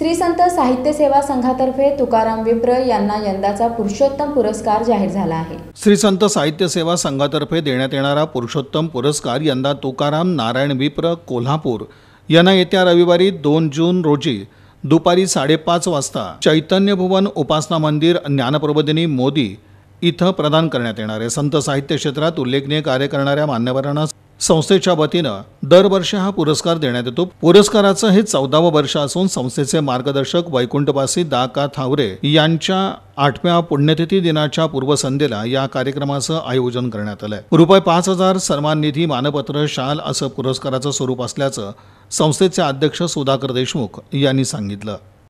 श्री संत साहित्य सेवा संघातर्फे तुकाराम विप्र यांना यंदाचा पुरुषोत्तम पुरस्कार जाहीर झाला आहे श्री संत साहित्य सेवा संघातर्फे देण्यात येणारा पुरुषोत्तम पुरस्कार यंदा तुकाराम नारायण विप्र कोल्हापूर यांना येत्या रविवारी दोन जून रोजी दुपारी साडेपाच वाजता चैतन्य भुवन उपासना मंदिर ज्ञानप्रबोधिनी मोदी इथं प्रदान करण्यात येणार आहे संत साहित्य क्षेत्रात उल्लेखनीय कार्य करणाऱ्या मान्यवरांना संस्थेच्या वतीनं दरवर्षी हा पुरस्कार देण्यात येतो पुरस्काराचं हे चौदावं वर्ष असून संस्थेचे मार्गदर्शक वैकुंठवासी दाका थावरे यांच्या आठव्या पुण्यतिथी दिनाच्या पूर्वसंध्येला या कार्यक्रमाचं आयोजन करण्यात आलंय रुपये पाच हजार सन्मान निधी मानपत्र शाल असं पुरस्काराचं स्वरूप असल्याचं संस्थेचे अध्यक्ष सुधाकर देशमुख यांनी सांगितलं